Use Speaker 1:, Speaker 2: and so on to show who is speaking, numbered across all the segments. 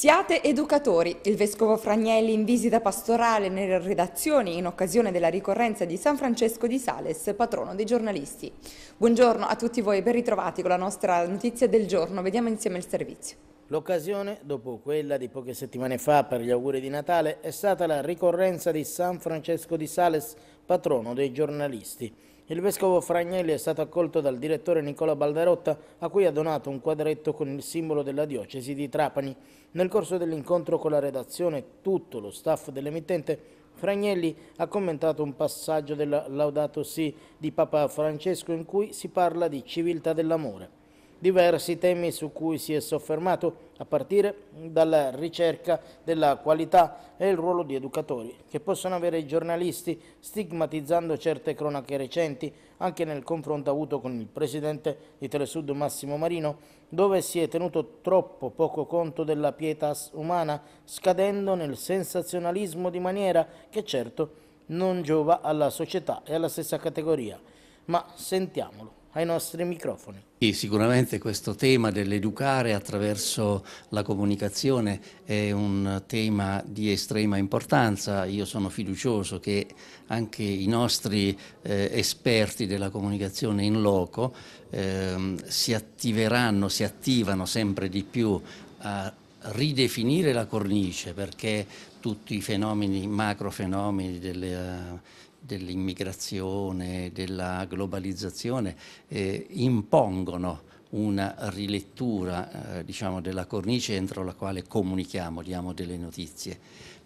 Speaker 1: Siate educatori. Il vescovo Fragnelli in visita pastorale nelle redazioni in occasione della ricorrenza di San Francesco di Sales, patrono dei giornalisti. Buongiorno a tutti voi e ben ritrovati con la nostra notizia del giorno. Vediamo insieme il servizio.
Speaker 2: L'occasione, dopo quella di poche settimane fa per gli auguri di Natale, è stata la ricorrenza di San Francesco di Sales, patrono dei giornalisti. Il vescovo Fragnelli è stato accolto dal direttore Nicola Baldarotta, a cui ha donato un quadretto con il simbolo della diocesi di Trapani. Nel corso dell'incontro con la redazione e tutto lo staff dell'emittente, Fragnelli ha commentato un passaggio del Laudato Si di Papa Francesco in cui si parla di civiltà dell'amore diversi temi su cui si è soffermato, a partire dalla ricerca della qualità e il ruolo di educatori che possono avere i giornalisti, stigmatizzando certe cronache recenti, anche nel confronto avuto con il presidente di Telesud Massimo Marino, dove si è tenuto troppo poco conto della pietà umana, scadendo nel sensazionalismo di maniera che certo non giova alla società e alla stessa categoria. Ma sentiamolo ai nostri microfoni.
Speaker 3: Sì, sicuramente questo tema dell'educare attraverso la comunicazione è un tema di estrema importanza. Io sono fiducioso che anche i nostri eh, esperti della comunicazione in loco eh, si attiveranno, si attivano sempre di più a ridefinire la cornice perché tutti i fenomeni, macrofenomeni delle dell'immigrazione, della globalizzazione, eh, impongono una rilettura eh, diciamo, della cornice entro la quale comunichiamo, diamo delle notizie.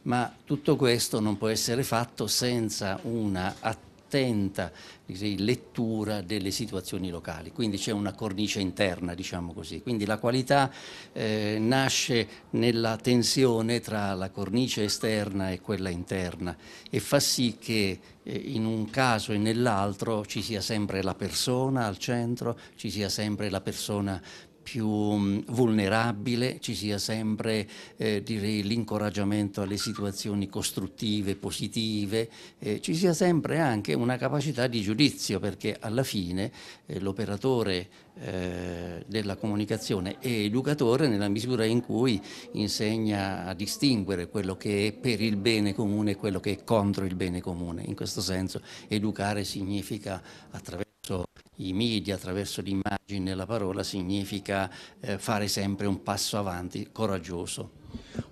Speaker 3: Ma tutto questo non può essere fatto senza una attività attenta lettura delle situazioni locali, quindi c'è una cornice interna, diciamo così. Quindi la qualità eh, nasce nella tensione tra la cornice esterna e quella interna e fa sì che eh, in un caso e nell'altro ci sia sempre la persona al centro, ci sia sempre la persona più mm, vulnerabile, ci sia sempre eh, l'incoraggiamento alle situazioni costruttive, positive, eh, ci sia sempre anche una capacità di giudizio perché alla fine eh, l'operatore eh, della comunicazione è educatore nella misura in cui insegna a distinguere quello che è per il bene comune e quello che è contro il bene comune. In questo senso educare significa attraverso i media, attraverso l'immagine e la parola, significa eh, fare sempre un passo avanti coraggioso.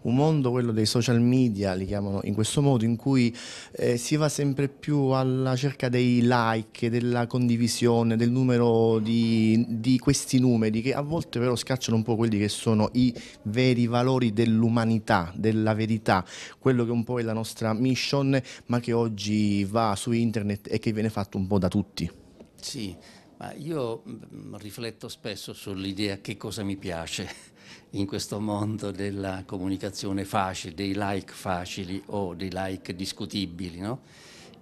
Speaker 4: Un mondo, quello dei social media, li chiamano in questo modo, in cui eh, si va sempre più alla cerca dei like, della condivisione, del numero di, di questi numeri, che a volte però scacciano un po' quelli che sono i veri valori dell'umanità, della verità, quello che un po' è la nostra mission, ma che oggi va su internet e che viene fatto un po' da tutti.
Speaker 3: Sì, ma io mm, rifletto spesso sull'idea che cosa mi piace in questo mondo della comunicazione facile, dei like facili o dei like discutibili, no?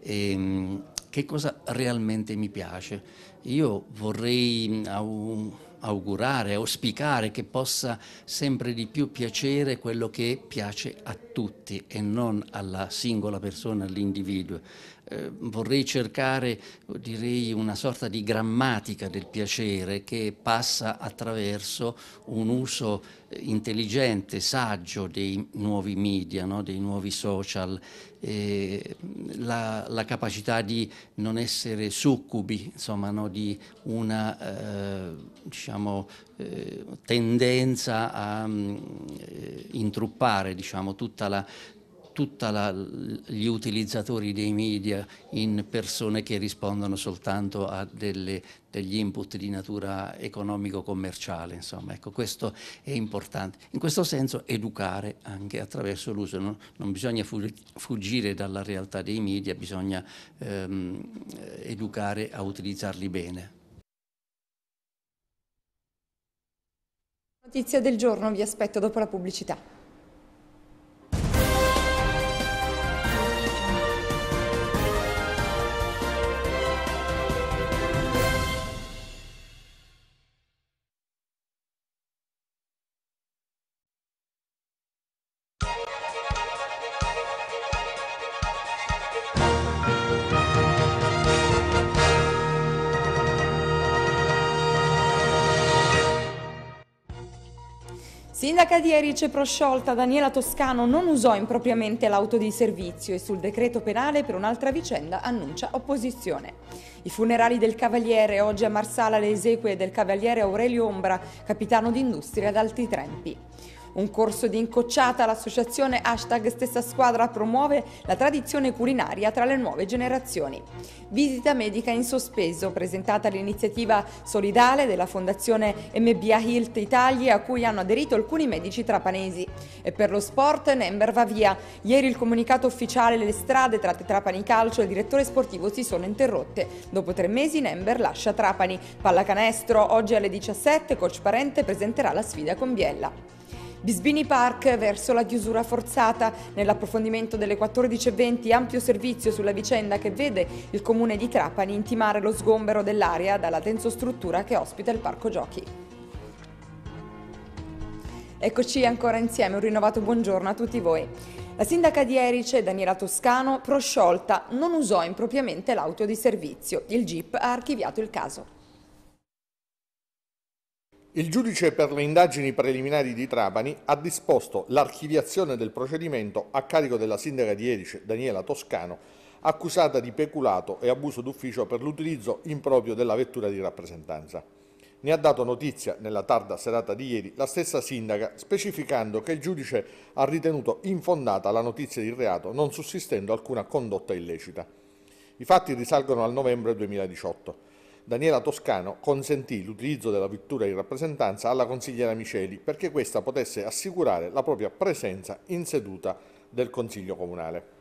Speaker 3: E, ehm, che cosa realmente mi piace. Io vorrei mm, augurare, auspicare che possa sempre di più piacere quello che piace a tutti e non alla singola persona, all'individuo. Eh, vorrei cercare direi una sorta di grammatica del piacere che passa attraverso un uso intelligente, saggio dei nuovi media, no? dei nuovi social, eh, la, la, capacità di non essere succubi insomma, no? di una eh, diciamo, eh, tendenza a mm, eh, intruppare diciamo, tutta la tutti gli utilizzatori dei media in persone che rispondono soltanto a delle, degli input di natura economico-commerciale. Ecco, questo è importante. In questo senso educare anche attraverso l'uso. Non, non, bisogna fuggire dalla realtà dei media, bisogna ehm, educare a utilizzarli bene.
Speaker 1: Notizia del giorno vi aspetto dopo la pubblicità. Sindaca di Erice prosciolta Daniela Toscano non usò impropriamente l'auto di servizio e sul decreto penale per un'altra vicenda annuncia opposizione. I funerali del Cavaliere, oggi a Marsala le esequie del Cavaliere Aurelio Ombra, capitano d'industria ad alti tempi. Un corso di incocciata, l'associazione hashtag stessa squadra promuove la tradizione culinaria tra le nuove generazioni. Visita medica in sospeso, presentata all'iniziativa solidale della fondazione MBA Hilt Italia a cui hanno aderito alcuni medici trapanesi. E per lo sport Nember va via. Ieri il comunicato ufficiale le strade tra Trapani Calcio e il direttore sportivo si sono interrotte. Dopo tre mesi Nember lascia Trapani. Pallacanestro oggi alle 17 coach Parente presenterà la sfida con Biella. Bisbini Park verso la chiusura forzata. Nell'approfondimento delle 14.20 ampio servizio sulla vicenda che vede il comune di Trapani intimare lo sgombero dell'area dalla tensostruttura che ospita il parco giochi. Eccoci ancora insieme, un rinnovato buongiorno a tutti voi. La sindaca di Erice, Daniela Toscano, prosciolta, non usò impropriamente l'auto di servizio. Il GIP ha archiviato il caso.
Speaker 5: Il giudice per le indagini preliminari di Trapani ha disposto l'archiviazione del procedimento a carico della sindaca di Edice, Daniela Toscano, accusata di peculato e abuso d'ufficio per l'utilizzo improprio della vettura di rappresentanza. Ne ha dato notizia nella tarda serata di ieri la stessa sindaca, specificando che il giudice ha ritenuto infondata la notizia di reato, non sussistendo alcuna condotta illecita. I fatti risalgono al novembre 2018. Daniela Toscano consentì l'utilizzo della vettura in rappresentanza alla consigliera Miceli perché questa potesse assicurare la propria presenza in seduta del Consiglio Comunale.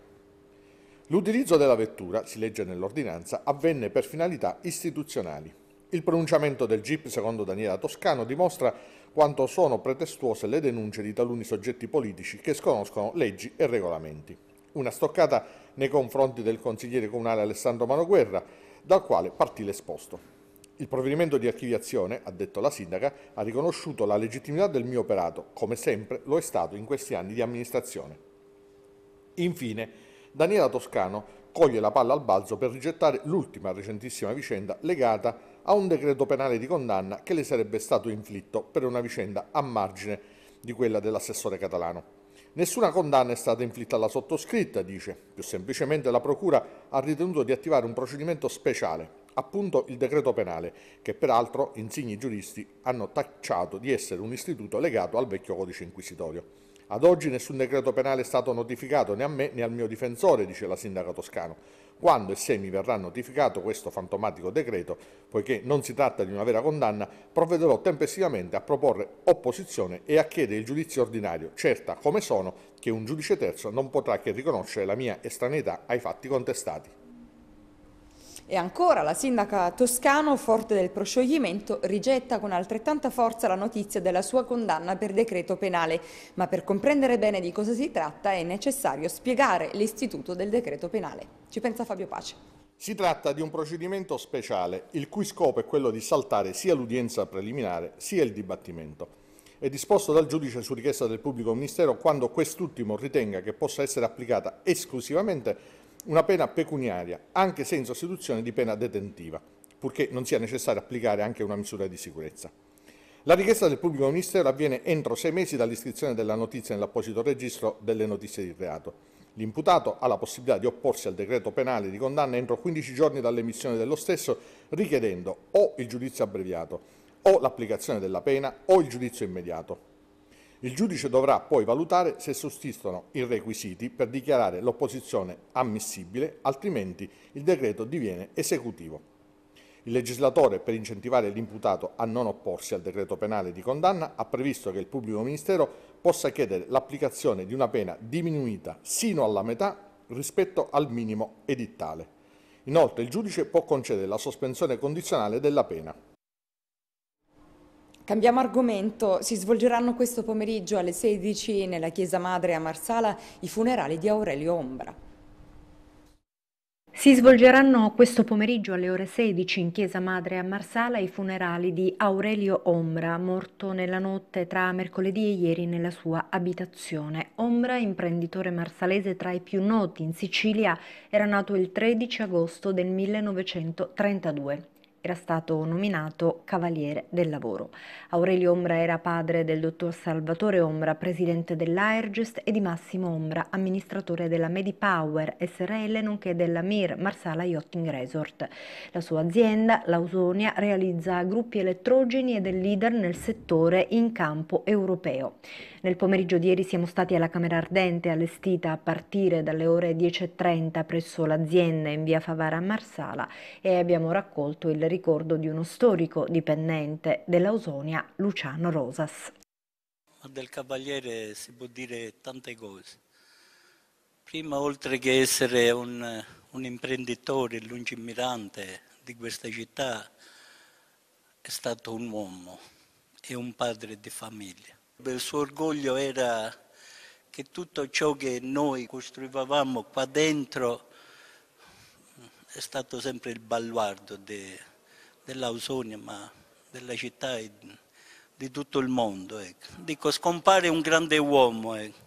Speaker 5: L'utilizzo della vettura, si legge nell'ordinanza, avvenne per finalità istituzionali. Il pronunciamento del GIP, secondo Daniela Toscano, dimostra quanto sono pretestuose le denunce di taluni soggetti politici che sconoscono leggi e regolamenti. Una stoccata nei confronti del consigliere comunale Alessandro Manoguerra, dal quale partì l'esposto. Il provvedimento di archiviazione, ha detto la sindaca, ha riconosciuto la legittimità del mio operato, come sempre lo è stato in questi anni di amministrazione. Infine, Daniela Toscano coglie la palla al balzo per rigettare l'ultima recentissima vicenda legata a un decreto penale di condanna che le sarebbe stato inflitto per una vicenda a margine di quella dell'assessore catalano. Nessuna condanna è stata inflitta alla sottoscritta, dice. Più semplicemente la Procura ha ritenuto di attivare un procedimento speciale, appunto il decreto penale, che peraltro insigni giuristi hanno tacciato di essere un istituto legato al vecchio codice inquisitorio. Ad oggi nessun decreto penale è stato notificato né a me né al mio difensore, dice la sindaca Toscano quando e se mi verrà notificato questo fantomatico decreto, poiché non si tratta di una vera condanna, provvederò tempestivamente a proporre opposizione e a chiedere il giudizio ordinario, certa come sono che un giudice terzo non potrà che riconoscere la mia estraneità ai fatti contestati.
Speaker 1: E ancora la sindaca Toscano, forte del proscioglimento, rigetta con altrettanta forza la notizia della sua condanna per decreto penale, ma per comprendere bene di cosa si tratta è necessario spiegare l'istituto del decreto penale. Ci pensa Fabio Pace.
Speaker 5: Si tratta di un procedimento speciale, il cui scopo è quello di saltare sia l'udienza preliminare sia il dibattimento. È disposto dal giudice su richiesta del pubblico ministero quando quest'ultimo ritenga che possa essere applicata esclusivamente una pena pecuniaria, anche se in sostituzione di pena detentiva, purché non sia necessario applicare anche una misura di sicurezza. La richiesta del pubblico ministero avviene entro sei mesi dall'iscrizione della notizia nell'apposito registro delle notizie di reato. L'imputato ha la possibilità di opporsi al decreto penale di condanna entro 15 giorni dall'emissione dello stesso, richiedendo o il giudizio abbreviato, o l'applicazione della pena, o il giudizio immediato. Il giudice dovrà poi valutare se sussistono i requisiti per dichiarare l'opposizione ammissibile, altrimenti il decreto diviene esecutivo. Il legislatore, per incentivare l'imputato a non opporsi al decreto penale di condanna, ha previsto che il pubblico ministero possa chiedere l'applicazione di una pena diminuita sino alla metà rispetto al minimo edittale. Inoltre il giudice può concedere la sospensione condizionale della pena.
Speaker 1: Cambiamo argomento. Si svolgeranno questo pomeriggio alle 16 nella Chiesa Madre a Marsala i funerali di Aurelio Ombra. Si svolgeranno questo pomeriggio alle ore 16 in Chiesa Madre a Marsala i funerali di Aurelio Ombra, morto nella notte tra mercoledì e ieri nella sua abitazione. Ombra, imprenditore marsalese tra i più noti in Sicilia, era nato il 13 agosto del 1932 era stato nominato Cavaliere del Lavoro. Aurelio Ombra era padre del dottor Salvatore Ombra, presidente dell'Airgest, e di Massimo Ombra, amministratore della Medipower SRL, nonché della Mir Marsala Yachting Resort. La sua azienda, l'Ausonia, realizza gruppi elettrogeni ed è leader nel settore in campo europeo. Nel pomeriggio di ieri siamo stati alla Camera Ardente allestita a partire dalle ore 10.30 presso l'azienda in via Favara a Marsala e abbiamo raccolto il ricordo di uno storico dipendente dell'Ausonia, Luciano Rosas.
Speaker 6: Ma del Cavaliere si può dire tante cose. Prima, oltre che essere un, un imprenditore lungimirante di questa città, è stato un uomo e un padre di famiglia. Il suo orgoglio era che tutto ciò che noi costruivamo qua dentro mm, è stato sempre il baluardo de, dell'Ausonia, ma della città e di tutto il mondo. Ecco. Dico, scompare un grande uomo. Ecco.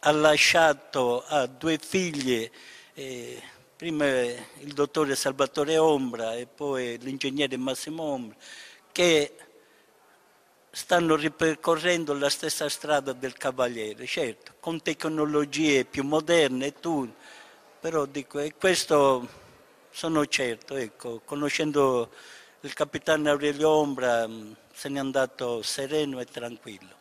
Speaker 6: Ha lasciato a due figli, eh, prima il dottore Salvatore Ombra e poi l'ingegnere Massimo Ombra, che stanno ripercorrendo la stessa strada del Cavaliere, certo, con tecnologie più moderne, tu, però dico, e questo sono certo, ecco, conoscendo il capitano Aurelio Ombra mm, se n'è andato sereno e tranquillo.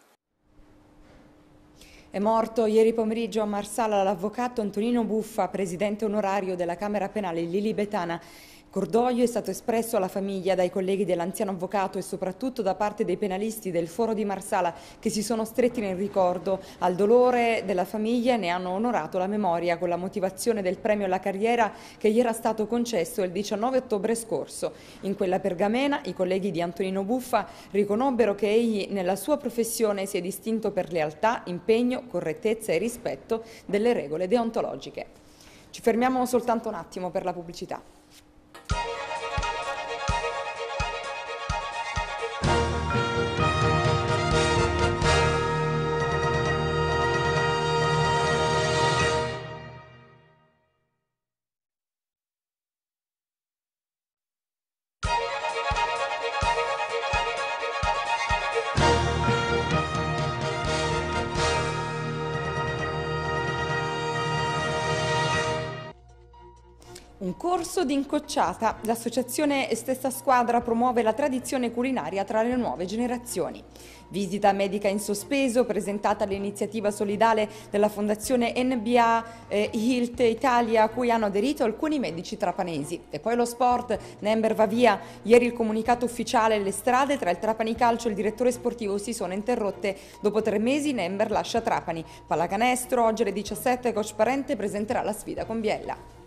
Speaker 1: È morto ieri pomeriggio a Marsala l'avvocato Antonino Buffa, presidente onorario della Camera Penale Lili Betana. Cordoglio è stato espresso alla famiglia dai colleghi dell'anziano avvocato e soprattutto da parte dei penalisti del foro di Marsala che si sono stretti nel ricordo. Al dolore della famiglia ne hanno onorato la memoria con la motivazione del premio alla carriera che gli era stato concesso il 19 ottobre scorso. In quella pergamena i colleghi di Antonino Buffa riconobbero che egli nella sua professione si è distinto per lealtà, impegno, correttezza e rispetto delle regole deontologiche. Ci fermiamo soltanto un attimo per la pubblicità. Get it. Un corso di incocciata. L'associazione Stessa Squadra promuove la tradizione culinaria tra le nuove generazioni. Visita medica in sospeso presentata all'iniziativa solidale della fondazione NBA eh, Hilt Italia a cui hanno aderito alcuni medici trapanesi. E poi lo sport, Nember va via. Ieri il comunicato ufficiale, le strade tra il Trapani Calcio e il direttore sportivo si sono interrotte. Dopo tre mesi Nember lascia Trapani. Pallacanestro, oggi alle 17 coach Parente presenterà la sfida con Biella.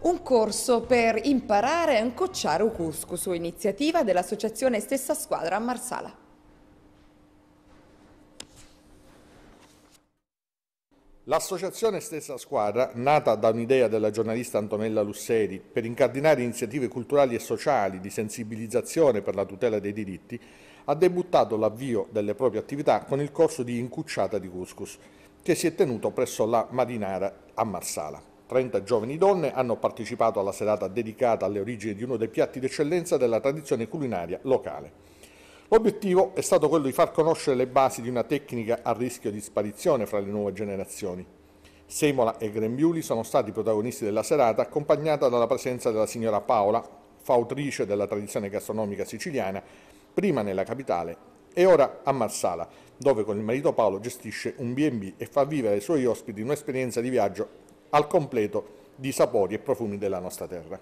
Speaker 1: Un corso per imparare a incocciare un cusco su iniziativa dell'associazione Stessa Squadra a Marsala.
Speaker 5: L'associazione Stessa Squadra, nata da un'idea della giornalista Antonella Lusseri per incardinare iniziative culturali e sociali di sensibilizzazione per la tutela dei diritti, ha debuttato l'avvio delle proprie attività con il corso di incucciata di couscous che si è tenuto presso la Marinara a Marsala. 30 giovani donne hanno partecipato alla serata dedicata alle origini di uno dei piatti d'eccellenza della tradizione culinaria locale. L'obiettivo è stato quello di far conoscere le basi di una tecnica a rischio di sparizione fra le nuove generazioni. Semola e Grembiuli sono stati i protagonisti della serata, accompagnata dalla presenza della signora Paola, fautrice della tradizione gastronomica siciliana, prima nella capitale e ora a Marsala, dove con il marito Paolo gestisce un B&B e fa vivere ai suoi ospiti un'esperienza di viaggio al completo di sapori e profumi della nostra terra.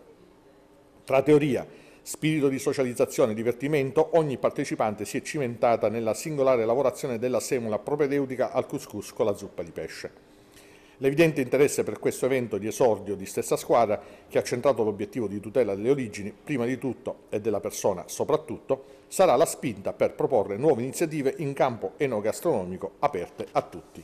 Speaker 5: Tra teoria, spirito di socializzazione e divertimento, ogni partecipante si è cimentata nella singolare lavorazione della semola propedeutica al couscous con la zuppa di pesce. L'evidente interesse per questo evento di esordio di stessa squadra, che ha centrato l'obiettivo di tutela delle origini, prima di tutto, e della persona soprattutto, sarà la spinta per proporre nuove iniziative in campo enogastronomico aperte a tutti.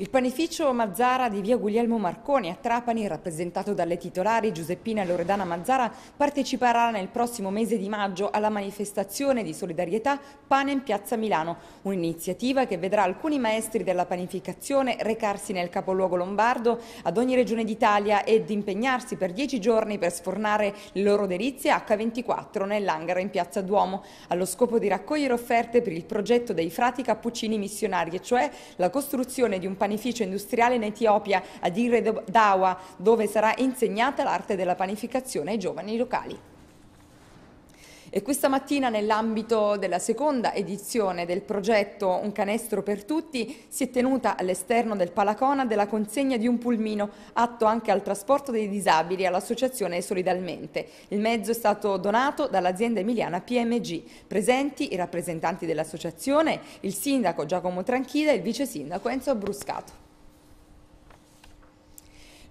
Speaker 1: Il panificio Mazzara di via Guglielmo Marconi a Trapani, rappresentato dalle titolari Giuseppina Loredana Mazzara, parteciperà nel prossimo mese di maggio alla manifestazione di solidarietà Pane in Piazza Milano, un'iniziativa che vedrà alcuni maestri della panificazione recarsi nel capoluogo lombardo ad ogni regione d'Italia ed impegnarsi per dieci giorni per sfornare le loro delizie H24 nell'angaro in Piazza Duomo, allo scopo di raccogliere offerte per il progetto dei frati cappuccini missionari, cioè la costruzione di un panificio panificio industriale in Etiopia, ad Irredawa, dove sarà insegnata l'arte della panificazione ai giovani locali. E questa mattina nell'ambito della seconda edizione del progetto Un canestro per tutti si è tenuta all'esterno del Palacona della consegna di un pulmino atto anche al trasporto dei disabili all'associazione Solidalmente. Il mezzo è stato donato dall'azienda emiliana PMG. Presenti i rappresentanti dell'associazione, il sindaco Giacomo Tranchida e il vice sindaco Enzo Bruscato.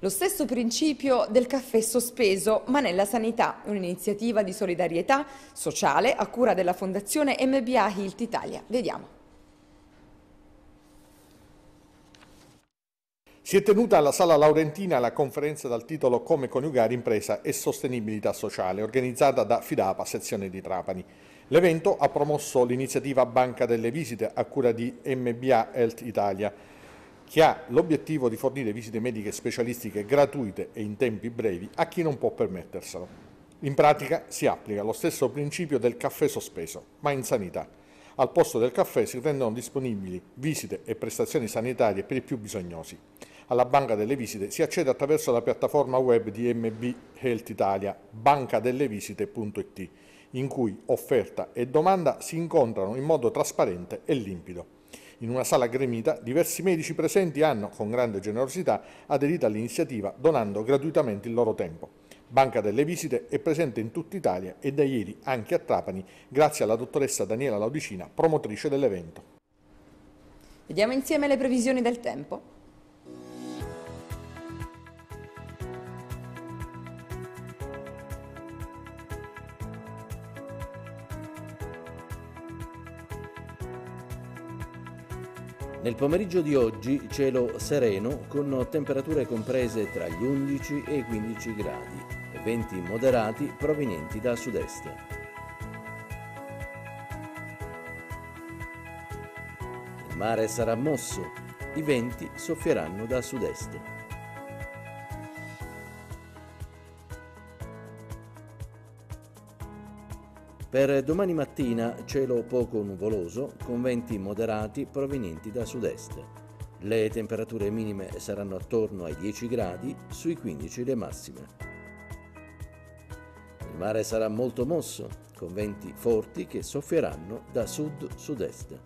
Speaker 1: Lo stesso principio del caffè sospeso, ma nella sanità, un'iniziativa di solidarietà sociale a cura della Fondazione MBA Hilt Italia. Vediamo.
Speaker 5: Si è tenuta alla Sala Laurentina la conferenza dal titolo Come coniugare impresa e sostenibilità sociale, organizzata da Fidapa, sezione di Trapani. L'evento ha promosso l'iniziativa Banca delle Visite a cura di MBA Health Italia, che ha l'obiettivo di fornire visite mediche specialistiche gratuite e in tempi brevi a chi non può permetterselo. In pratica si applica lo stesso principio del caffè sospeso, ma in sanità. Al posto del caffè si rendono disponibili visite e prestazioni sanitarie per i più bisognosi. Alla banca delle visite si accede attraverso la piattaforma web di MB Health Italia, bancadellevisite.it, in cui offerta e domanda si incontrano in modo trasparente e limpido. In una sala gremita diversi medici presenti hanno, con grande generosità, aderito all'iniziativa donando gratuitamente il loro tempo. Banca delle Visite è presente in tutta Italia e da ieri anche a Trapani grazie alla dottoressa Daniela Laudicina, promotrice dell'evento.
Speaker 1: Vediamo insieme le previsioni del tempo.
Speaker 4: Nel pomeriggio di oggi cielo sereno con temperature comprese tra gli 11 e i 15 gradi e venti moderati provenienti da sud-est. Il mare sarà mosso, i venti soffieranno da sud-est. Per domani mattina cielo poco nuvoloso con venti moderati provenienti da sud-est. Le temperature minime saranno attorno ai 10 gradi, sui 15 le massime. Il mare sarà molto mosso, con venti forti che soffieranno da sud-sud-est.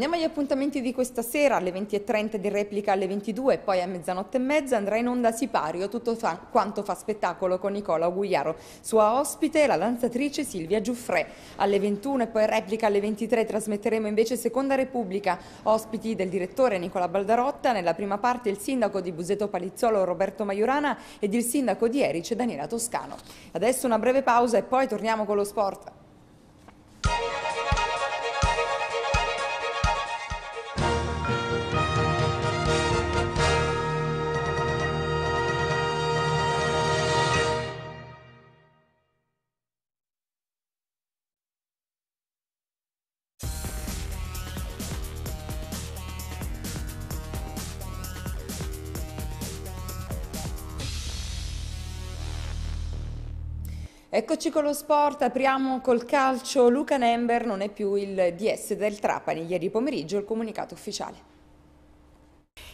Speaker 1: Andiamo agli appuntamenti di questa sera, alle 20.30 di replica alle 22, poi a mezzanotte e mezza andrà in onda Sipario, tutto fa, quanto fa spettacolo con Nicola Gugliaro. Sua ospite la danzatrice Silvia Giuffre. Alle 21 e poi replica alle 23 trasmetteremo invece Seconda Repubblica, ospiti del direttore Nicola Baldarotta, nella prima parte il sindaco di Buseto Palizzolo Roberto Maiorana ed il sindaco di Erice Daniela Toscano. Adesso una breve pausa e poi torniamo con lo sport. Eccoci con lo sport, apriamo col calcio. Luca Nember non è più il DS del Trapani. Ieri pomeriggio il comunicato ufficiale.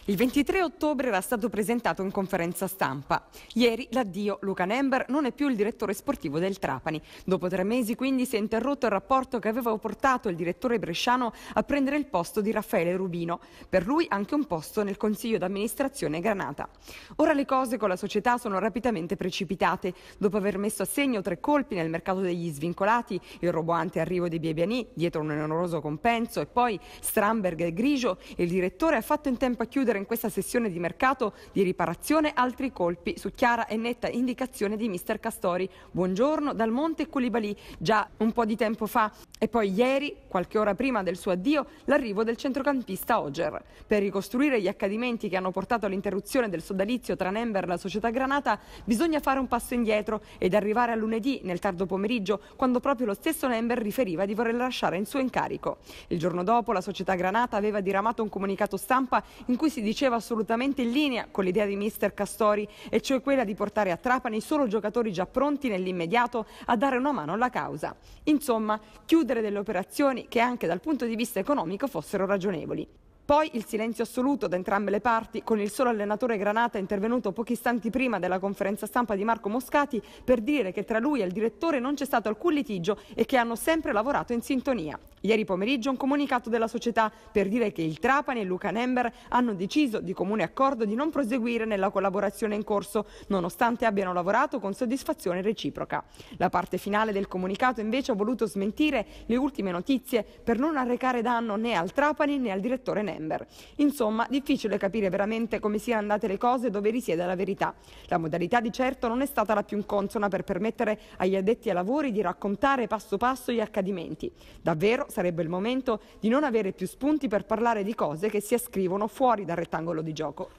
Speaker 1: Il 23 ottobre era stato presentato in conferenza stampa. Ieri l'addio Luca Nember non è più il direttore sportivo del Trapani. Dopo tre mesi quindi si è interrotto il rapporto che aveva portato il direttore bresciano a prendere il posto di Raffaele Rubino. Per lui anche un posto nel consiglio d'amministrazione Granata. Ora le cose con la società sono rapidamente precipitate. Dopo aver messo a segno tre colpi nel mercato degli svincolati, il roboante arrivo dei Biebiani dietro un onoroso compenso e poi Stramberg e Grigio, il direttore ha fatto in tempo a chiudere infliggere in questa sessione di mercato di riparazione altri colpi su chiara e netta indicazione di mister Castori. Buongiorno dal Monte Culibalì già un po' di tempo fa e poi ieri, qualche ora prima del suo addio, l'arrivo del centrocampista Oger. Per ricostruire gli accadimenti che hanno portato all'interruzione del sodalizio tra Nember e la società Granata bisogna fare un passo indietro ed arrivare a lunedì nel tardo pomeriggio quando proprio lo stesso Nember riferiva di voler lasciare in suo incarico. Il giorno dopo la società Granata aveva diramato un comunicato stampa in cui si diceva assolutamente in linea con l'idea di mister Castori, e cioè quella di portare a Trapani solo giocatori già pronti nell'immediato a dare una mano alla causa. Insomma, chiudere delle operazioni che anche dal punto di vista economico fossero ragionevoli. Poi il silenzio assoluto da entrambe le parti, con il solo allenatore Granata intervenuto pochi istanti prima della conferenza stampa di Marco Moscati per dire che tra lui e il direttore non c'è stato alcun litigio e che hanno sempre lavorato in sintonia. Ieri pomeriggio un comunicato della società per dire che il Trapani e Luca Nember hanno deciso di comune accordo di non proseguire nella collaborazione in corso, nonostante abbiano lavorato con soddisfazione reciproca. La parte finale del comunicato invece ha voluto smentire le ultime notizie per non arrecare danno né al Trapani né al direttore Nember member. Insomma, difficile capire veramente come siano andate le cose e dove risiede la verità. La modalità di certo non è stata la più inconsona per permettere agli addetti ai lavori di raccontare passo passo gli accadimenti. Davvero sarebbe il momento di non avere più spunti per parlare di cose che si ascrivono fuori dal rettangolo di gioco.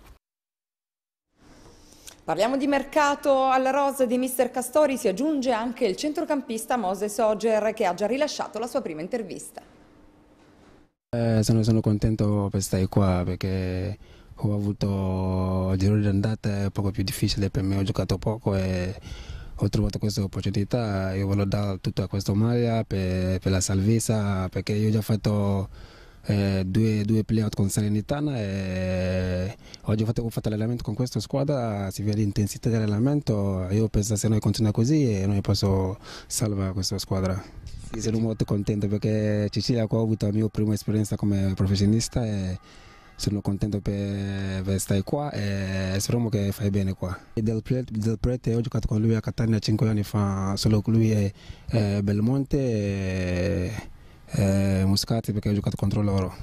Speaker 1: Parliamo di mercato alla rosa di Mister Castori, si aggiunge anche il centrocampista Moses Oger che ha già rilasciato la sua prima intervista.
Speaker 7: Eh, sono, sono, contento per stare qua perché ho avuto il giro di andata poco più difficile per me, ho giocato poco e ho trovato questa opportunità Io voglio dare tutto a questo Maria per, per la salvezza perché io ho già fatto eh, due, due play-out con Salernitana e oggi ho fatto, ho fatto l'allenamento con questa squadra, si vede l'intensità dell'allenamento, io penso che se noi continuiamo così eh, noi possiamo salvare questa squadra. Sì, sono molto contento perché Cecilia qua ho avuto la mia prima esperienza come professionista e sono contento per, per stare qua e speriamo che fai bene qua. E del, del prete ho giocato con lui a Catania 5 anni fa, solo con lui e, e Belmonte e, e Muscati perché ho giocato contro loro.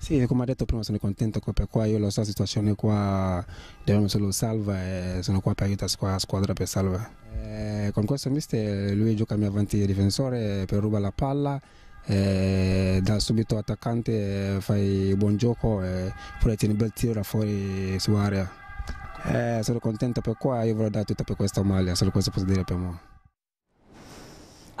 Speaker 7: Sì, come ho detto prima sono contento per qua, io la situazione qua dobbiamo solo salvare, e sono qua per aiutare la squadra per salvare. Eh, con questo mister lui gioca mio avanti difensore per rubare la palla, da subito attaccante fai buon gioco e poi tieni un bel tiro da fuori su area. Eh, sono contento per qua, io vorrei dare tutto per questa maglia, solo questo posso dire per me.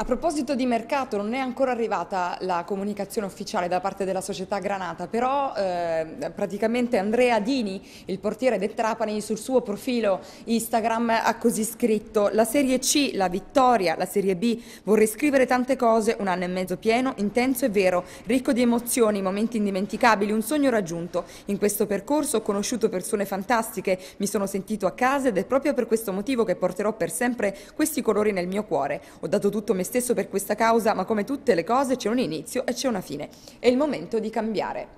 Speaker 1: A proposito di mercato, non è ancora arrivata la comunicazione ufficiale da parte della società Granata, però eh, praticamente Andrea Dini, il portiere del Trapani, sul suo profilo Instagram ha così scritto la Serie C, la vittoria, la Serie B, vorrei scrivere tante cose, un anno e mezzo pieno, intenso e vero, ricco di emozioni, momenti indimenticabili, un sogno raggiunto. In questo percorso ho conosciuto persone fantastiche, mi sono sentito a casa ed è proprio per questo motivo che porterò per sempre questi colori nel mio cuore. Ho dato tutto me stesso per questa causa, ma come tutte le cose c'è un inizio e c'è una fine. È il momento di cambiare.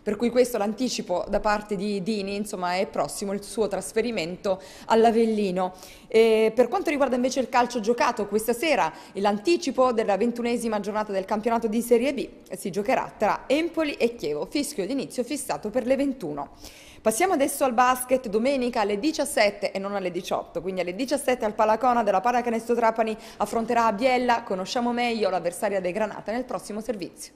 Speaker 1: Per cui questo l'anticipo da parte di Dini, insomma è prossimo il suo trasferimento all'Avellino. E per quanto riguarda invece il calcio giocato questa sera, l'anticipo della ventunesima giornata del campionato di Serie B si giocherà tra Empoli e Chievo, fischio d'inizio fissato per le 21. Passiamo adesso al basket, domenica alle 17 e non alle 18, quindi alle 17 al Palacona della Paracanesto Trapani affronterà Biella, conosciamo meglio l'avversaria dei Granata nel prossimo servizio.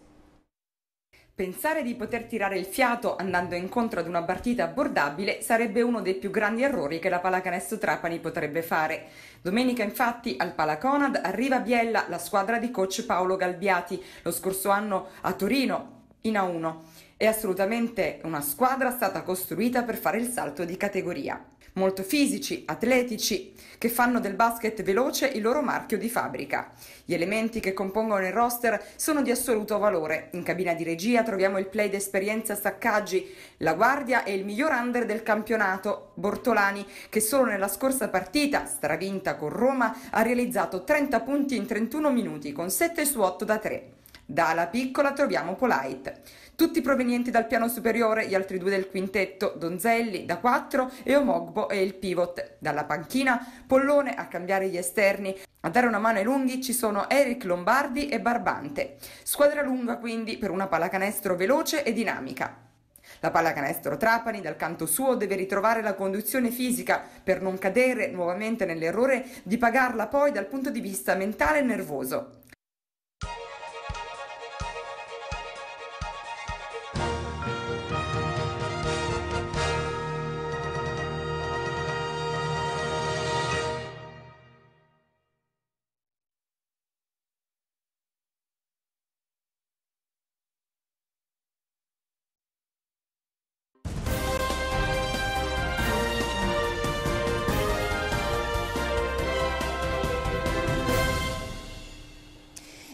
Speaker 1: Pensare di poter tirare il fiato andando incontro ad una partita abbordabile sarebbe uno dei più grandi errori che la pallacanestro Trapani potrebbe fare. Domenica infatti al Palaconad arriva a Biella la squadra di coach Paolo Galbiati, lo scorso anno a Torino in A1. È assolutamente una squadra stata costruita per fare il salto di categoria. Molto fisici, atletici, che fanno del basket veloce il loro marchio di fabbrica. Gli elementi che compongono il roster sono di assoluto valore. In cabina di regia troviamo il play d'esperienza Saccaggi, la guardia e il miglior under del campionato, Bortolani, che solo nella scorsa partita, stravinta con Roma, ha realizzato 30 punti in 31 minuti con 7 su 8 da 3. Dalla piccola troviamo Polite tutti provenienti dal piano superiore, gli altri due del quintetto, Donzelli da 4 e Omogbo e il pivot. Dalla panchina, Pollone a cambiare gli esterni. A dare una mano ai lunghi ci sono Eric Lombardi e Barbante. Squadra lunga quindi per una pallacanestro veloce e dinamica. La pallacanestro Trapani dal canto suo deve ritrovare la conduzione fisica per non cadere nuovamente nell'errore di pagarla poi dal punto di vista mentale e nervoso.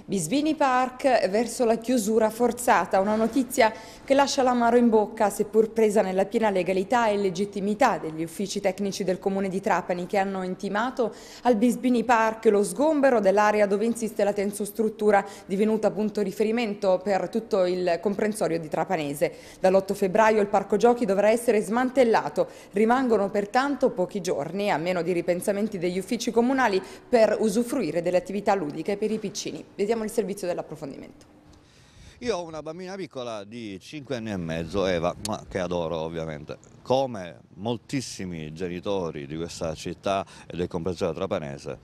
Speaker 1: Bisbini Park verso la chiusura forzata, una notizia che lascia l'amaro in bocca, seppur presa nella piena legalità e legittimità degli uffici tecnici del comune di Trapani che hanno intimato al Bisbini Park lo sgombero dell'area dove insiste la tensostruttura divenuta punto riferimento per tutto il comprensorio di Trapanese. Dall'8 febbraio il parco giochi dovrà essere smantellato, rimangono pertanto pochi giorni, a meno di ripensamenti degli uffici comunali, per usufruire delle attività ludiche per i piccini. Vediamo abbiamo il servizio dell'approfondimento.
Speaker 8: Io ho una bambina piccola di 5 anni e mezzo, Eva, che adoro ovviamente. Come moltissimi genitori di questa città e del comprensorio trapanese,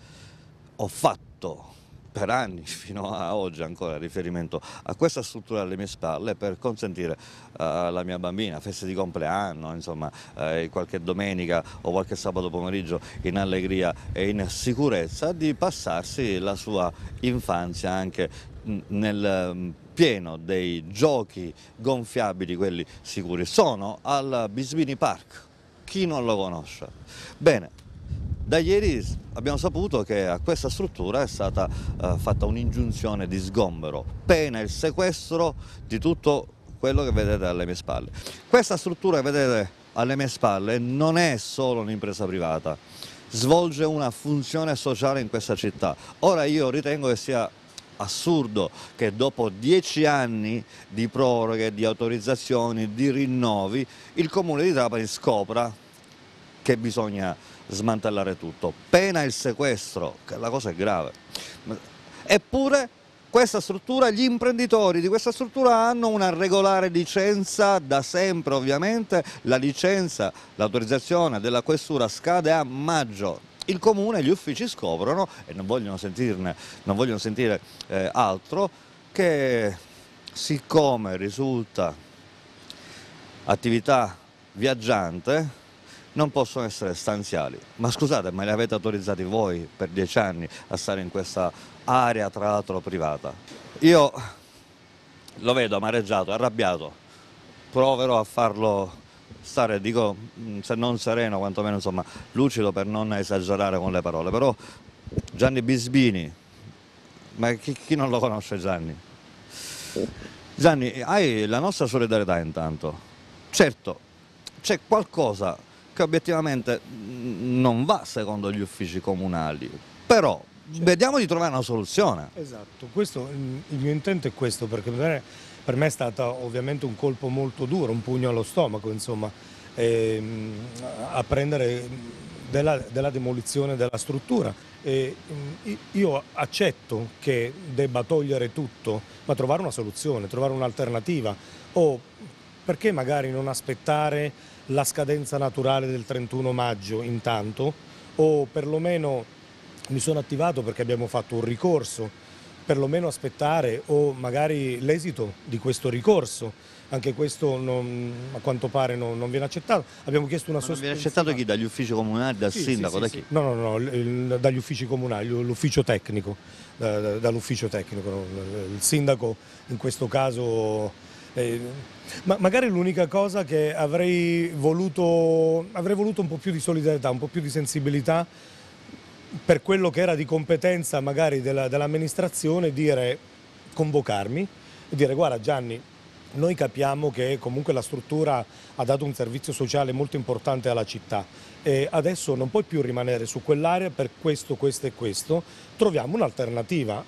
Speaker 8: ho fatto per anni fino a oggi ancora riferimento a questa struttura alle mie spalle per consentire eh, alla mia bambina feste di compleanno, insomma eh, qualche domenica o qualche sabato pomeriggio in allegria e in sicurezza di passarsi la sua infanzia anche nel mm, pieno dei giochi gonfiabili, quelli sicuri. Sono al Bisbini Park, chi non lo conosce. Bene, da ieri abbiamo saputo che a questa struttura è stata eh, fatta un'ingiunzione di sgombero, pena il sequestro di tutto quello che vedete alle mie spalle. Questa struttura che vedete alle mie spalle non è solo un'impresa privata, svolge una funzione sociale in questa città. Ora io ritengo che sia assurdo che dopo dieci anni di proroghe, di autorizzazioni, di rinnovi, il comune di Trapani scopra che bisogna smantellare tutto. Pena il sequestro, che la cosa è grave. Eppure questa struttura, gli imprenditori di questa struttura hanno una regolare licenza da sempre ovviamente, la licenza, l'autorizzazione della questura scade a maggio. Il comune e gli uffici scoprono, e non vogliono, sentirne, non vogliono sentire eh, altro, che siccome risulta attività viaggiante non possono essere stanziali. Ma scusate, ma li avete autorizzati voi per dieci anni a stare in questa area tra l'altro privata? Io lo vedo amareggiato, arrabbiato, proverò a farlo stare, dico mm, se non sereno, quantomeno insomma, lucido per non esagerare con le parole, però Gianni Bisbini, ma chi, chi non lo conosce Gianni? Gianni, hai la nostra solidarietà intanto. Certo, c'è qualcosa che obiettivamente non va secondo gli uffici comunali, però cioè. vediamo di trovare una soluzione.
Speaker 9: Esatto, questo, il mio intento è questo, perché per me è stato ovviamente un colpo molto duro, un pugno allo stomaco, insomma, ehm, a prendere della, della, demolizione della struttura. E, io accetto che debba togliere tutto, ma trovare una soluzione, trovare un'alternativa o perché magari non aspettare la scadenza naturale del 31 maggio intanto o perlomeno mi sono attivato perché abbiamo fatto un ricorso, perlomeno aspettare o magari l'esito di questo ricorso. Anche questo non, a quanto pare non, non, viene accettato. Abbiamo chiesto una sospensione. Non viene accettato chi? Dagli
Speaker 8: uffici comunali, dal sì, sindaco, sì, da sì, chi?
Speaker 9: No, no, no, dagli uffici comunali, l'ufficio tecnico, dall'ufficio tecnico. Il sindaco in questo caso eh, ma magari l'unica cosa che avrei voluto, avrei voluto un po' più di solidarietà, un po' più di sensibilità per quello che era di competenza magari dell'amministrazione dell dire convocarmi e dire guarda Gianni noi capiamo che comunque la struttura ha dato un servizio sociale molto importante alla città e adesso non puoi più rimanere su quell'area per questo, questo e questo, troviamo un'alternativa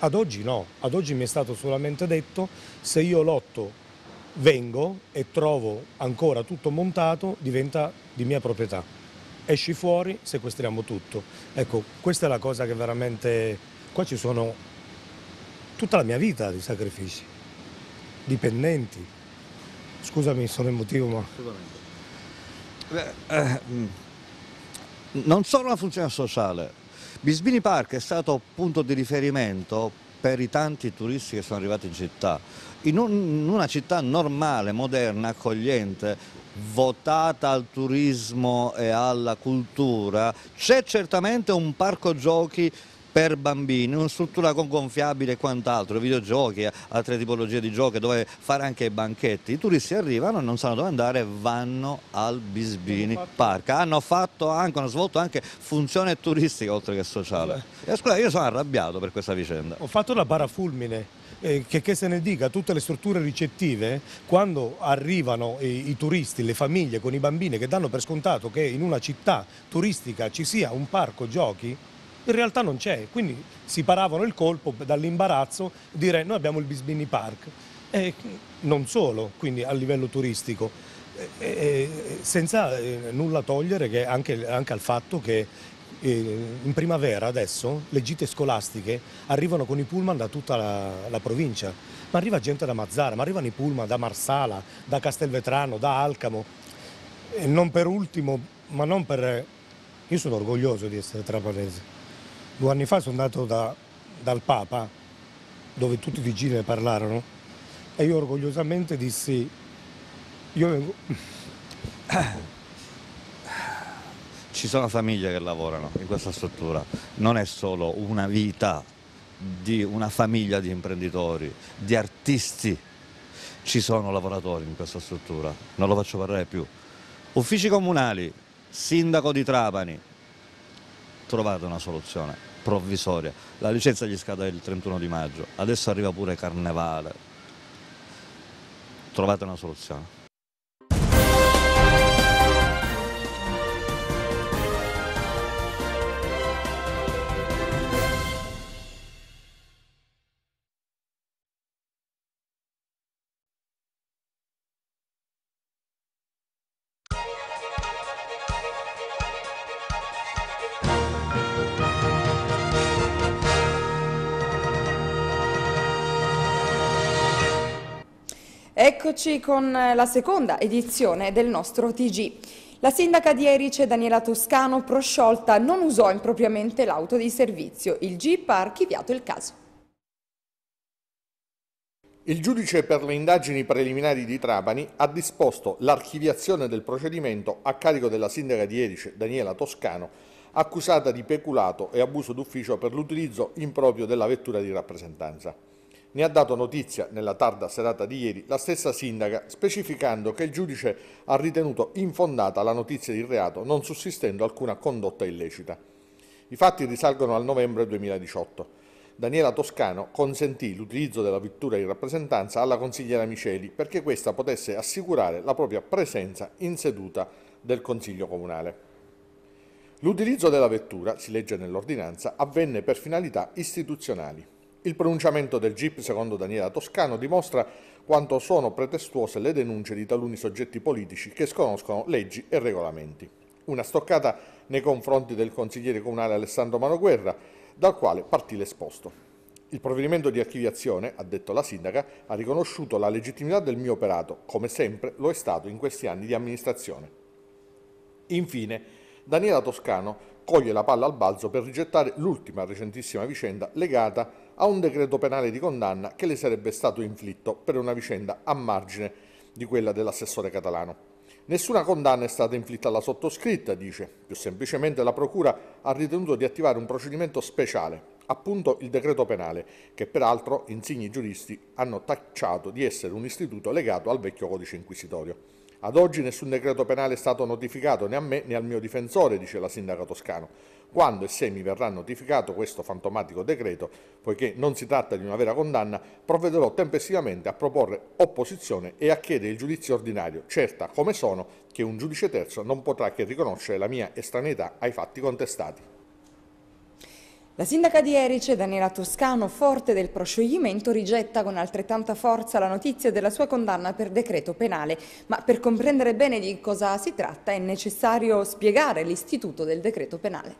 Speaker 9: ad oggi no, ad oggi mi è stato solamente detto se io lotto vengo e trovo ancora tutto montato diventa di mia proprietà. Esci fuori, sequestriamo tutto. Ecco, questa è la cosa che veramente... Qua ci sono tutta la mia vita di sacrifici,
Speaker 8: dipendenti. Scusami, sono emotivo, ma... Assolutamente. Eh, eh, non solo la funzione sociale, Bisbini Park è stato punto di riferimento per i tanti turisti che sono arrivati in città. In, un, in una città normale, moderna, accogliente, votata al turismo e alla cultura, c'è certamente un parco giochi per bambini, una struttura con gonfiabile e quant'altro, videogiochi, altre tipologie di giochi dove fare anche i banchetti. I turisti arrivano, non sanno dove andare, vanno al Bisbini fatto... Park. Hanno, anche, hanno svolto anche funzione turistica oltre che sociale. E scusa, io sono arrabbiato per questa vicenda.
Speaker 9: Ho fatto la parafulmine. Eh, che, che, se ne dica, tutte le strutture ricettive, quando arrivano i, i, turisti, le famiglie con i bambini che danno per scontato che in una città turistica ci sia un parco giochi, in realtà non c'è. Quindi si paravano il colpo dall'imbarazzo dire noi abbiamo il Bisbini Park. E non solo, quindi a livello turistico, e senza eh, nulla togliere che anche, anche al fatto che eh, in primavera adesso le gite scolastiche arrivano con i pullman da tutta la, la, provincia, ma arriva gente da Mazzara, ma arrivano i pullman da Marsala, da Castelvetrano, da Alcamo e non per ultimo, ma non per... Io sono orgoglioso di essere trapanese Due anni fa sono andato da, dal Papa, dove tutti i vigili ne parlarono, e io orgogliosamente dissi, io vengo...
Speaker 8: Ci sono famiglie che lavorano in questa struttura, non è solo una vita di una famiglia di imprenditori, di artisti, ci sono lavoratori in questa struttura, non lo faccio parlare più. Uffici comunali, sindaco di Trapani, trovate una soluzione provvisoria. La licenza gli scade il 31 di maggio, adesso arriva pure Carnevale. Trovate una soluzione.
Speaker 1: Eccoci con eh, la seconda edizione del nostro TG. La sindaca di Erice, Daniela Toscano, prosciolta, non usò impropriamente l'auto di servizio. Il GIP ha archiviato il caso.
Speaker 5: Il giudice per le indagini preliminari di Trapani ha disposto l'archiviazione del procedimento a carico della sindaca di Erice, Daniela Toscano, accusata di peculato e abuso d'ufficio per l'utilizzo improprio della vettura di rappresentanza. Ne ha dato notizia nella tarda serata di ieri la stessa sindaca, specificando che il giudice ha ritenuto infondata la notizia di reato, non sussistendo alcuna condotta illecita. I fatti risalgono al novembre 2018. Daniela Toscano consentì l'utilizzo della vettura in rappresentanza alla consigliera Miceli perché questa potesse assicurare la propria presenza in seduta del Consiglio Comunale. L'utilizzo della vettura, si legge nell'ordinanza, avvenne per finalità istituzionali. Il pronunciamento del GIP, secondo Daniela Toscano, dimostra quanto sono pretestuose le denunce di taluni soggetti politici che sconoscono leggi e regolamenti. Una stoccata nei confronti del consigliere comunale Alessandro Manoguerra, dal quale partì l'esposto. Il provvedimento di archiviazione, ha detto la sindaca, ha riconosciuto la legittimità del mio operato, come sempre lo è stato in questi anni di amministrazione. Infine, Daniela Toscano coglie la palla al balzo per rigettare l'ultima recentissima vicenda legata a a un decreto penale di condanna che le sarebbe stato inflitto per una vicenda a margine di quella dell'assessore catalano. Nessuna condanna è stata inflitta alla sottoscritta, dice. Più semplicemente la Procura ha ritenuto di attivare un procedimento speciale, appunto il decreto penale, che peraltro insigni giuristi hanno tacciato di essere un istituto legato al vecchio codice inquisitorio. Ad oggi nessun decreto penale è stato notificato né a me né al mio difensore, dice la sindaca Toscano. Quando e se mi verrà notificato questo fantomatico decreto, poiché non si tratta di una vera condanna, provvederò tempestivamente a proporre opposizione e a chiedere il giudizio ordinario, certa come sono che un giudice terzo non potrà che riconoscere la mia estraneità ai fatti contestati. La
Speaker 1: sindaca di Erice, Daniela Toscano, forte del proscioglimento, rigetta con altrettanta forza la notizia della sua condanna per decreto penale, ma per comprendere bene di cosa si tratta è necessario spiegare l'istituto del decreto penale.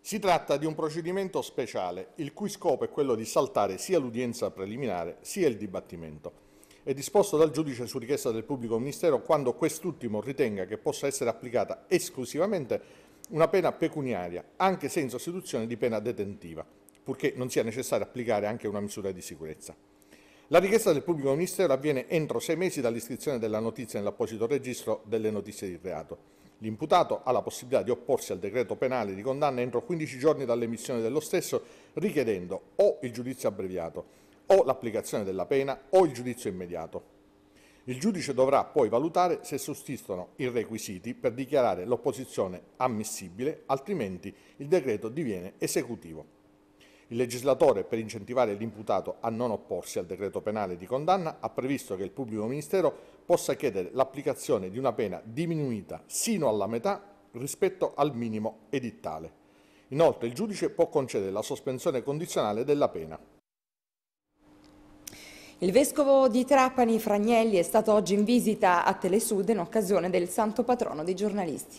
Speaker 5: Si tratta di un procedimento speciale, il cui scopo è quello di saltare sia l'udienza preliminare sia il dibattimento. È disposto dal giudice su richiesta del pubblico ministero quando quest'ultimo ritenga che possa essere applicata esclusivamente una pena pecuniaria, anche senza sostituzione di pena detentiva, purché non sia necessario applicare anche una misura di sicurezza. La richiesta del pubblico ministero avviene entro sei mesi dall'iscrizione della notizia nell'apposito registro delle notizie di reato. L'imputato ha la possibilità di opporsi al decreto penale di condanna entro 15 giorni dall'emissione dello stesso, richiedendo o il giudizio abbreviato, o l'applicazione della pena, o il giudizio immediato. Il giudice dovrà poi valutare se sussistono i requisiti per dichiarare l'opposizione ammissibile, altrimenti il decreto diviene esecutivo. Il legislatore, per incentivare l'imputato a non opporsi al decreto penale di condanna, ha previsto che il pubblico ministero possa chiedere l'applicazione di una pena diminuita sino alla metà rispetto al minimo edittale. Inoltre il giudice può concedere la sospensione condizionale della pena.
Speaker 1: Il vescovo di Trapani, Fragnelli, è stato oggi in visita a Telesud in occasione del santo patrono dei
Speaker 2: giornalisti.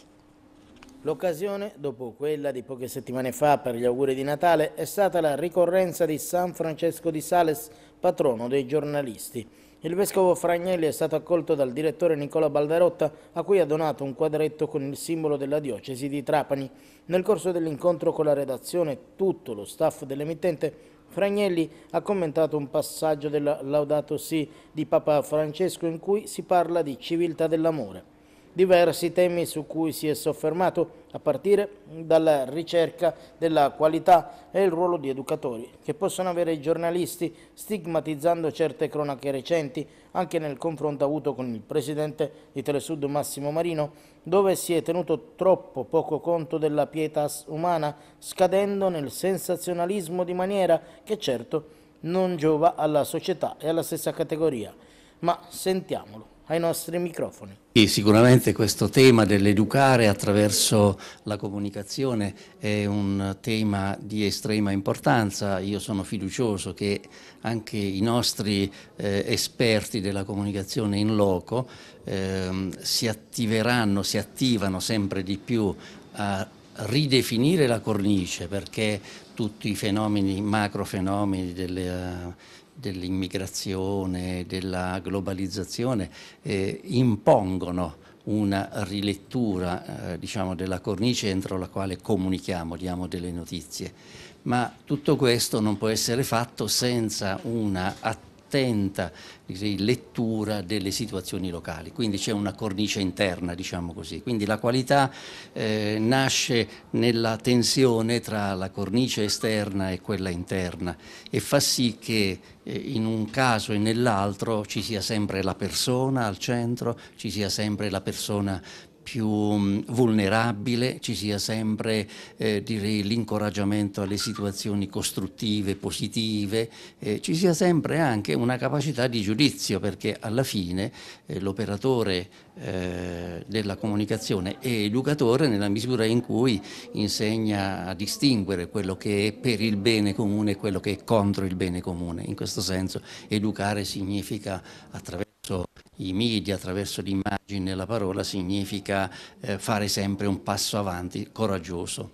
Speaker 2: L'occasione, dopo quella di poche settimane fa per gli auguri di Natale, è stata la ricorrenza di San Francesco di Sales, patrono dei giornalisti. Il vescovo Fragnelli è stato accolto dal direttore Nicola Baldarotta, a cui ha donato un quadretto con il simbolo della diocesi di Trapani. Nel corso dell'incontro con la redazione, tutto lo staff dell'emittente Fragnelli ha commentato un passaggio del Laudato Si di Papa Francesco in cui si parla di civiltà dell'amore. Diversi temi su cui si è soffermato, a partire dalla ricerca della qualità e il ruolo di educatori, che possono avere i giornalisti, stigmatizzando certe cronache recenti, anche nel confronto avuto con il presidente di Telesud Massimo Marino, dove si è tenuto troppo poco conto della pietas umana, scadendo nel sensazionalismo di maniera che certo non giova alla società e alla stessa categoria. Ma sentiamolo ai nostri microfoni.
Speaker 3: E sicuramente questo tema dell'educare attraverso la comunicazione è un tema di estrema importanza. Io sono fiducioso che anche i nostri eh, esperti della comunicazione in loco eh, si attiveranno, si attivano sempre di più a ridefinire la cornice perché tutti i fenomeni, macrofenomeni delle... Uh, dell'immigrazione, della globalizzazione eh, impongono una rilettura eh, diciamo, della cornice entro la quale comunichiamo, diamo delle notizie. Ma tutto questo non può essere fatto senza una attività attenta così, eh, lettura delle situazioni locali, quindi c'è una cornice interna, diciamo così. Quindi la qualità eh, nasce nella tensione tra la cornice esterna e quella interna e fa sì che eh, in un caso e nell'altro ci sia sempre la persona al centro, ci sia sempre la persona più mm, vulnerabile, ci sia sempre eh, l'incoraggiamento alle situazioni costruttive, positive, eh, ci sia sempre anche una capacità di giudizio perché alla fine eh, l'operatore eh, della comunicazione è educatore nella misura in cui insegna a distinguere quello che è per il bene comune e quello che è contro il bene comune. In questo senso educare significa attraverso i media attraverso l'immagine e la parola significa eh, fare sempre un passo avanti coraggioso.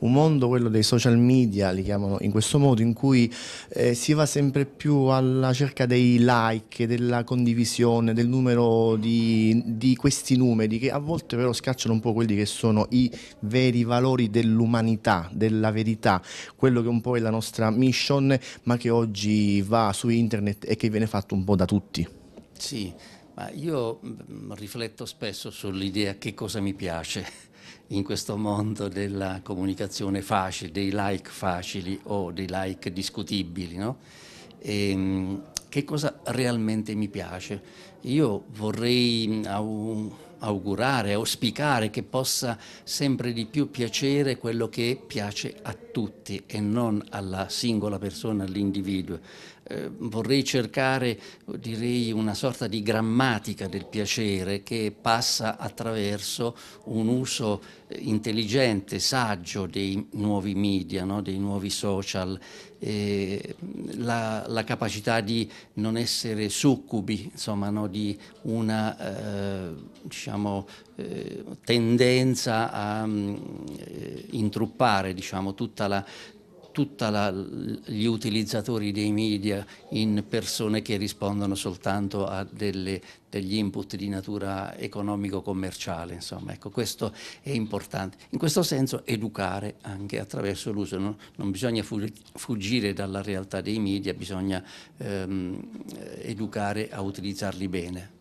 Speaker 4: Un mondo, quello dei social media, li chiamano in questo modo, in cui eh, si va sempre più alla cerca dei like, della condivisione, del numero di, di questi numeri, che a volte però scacciano un po' quelli che sono i veri valori dell'umanità, della verità, quello che un po' è la nostra mission, ma che oggi va su internet e che viene fatto un po' da tutti.
Speaker 3: Sì, ma io mm, rifletto spesso sull'idea che cosa mi piace in questo mondo della comunicazione facile, dei like facili o dei like discutibili, no? E, ehm, che cosa realmente mi piace? Io vorrei mm, augurare, auspicare che possa sempre di più piacere quello che piace a tutti e non alla singola persona, all'individuo. Ehm, vorrei cercare direi una sorta di grammatica del piacere che passa attraverso un uso eh, intelligente, saggio dei nuovi media, no? dei nuovi social, eh, la, la, capacità di non essere succubi insomma, no? di una eh, diciamo, eh, tendenza a mm, eh, intruppare diciamo, tutta la tutti gli utilizzatori dei media in persone che rispondono soltanto a delle, degli input di natura economico-commerciale. Ecco, questo è importante. In questo senso educare anche attraverso l'uso. No? Non bisogna fuggire dalla realtà dei media, bisogna ehm, educare a utilizzarli bene.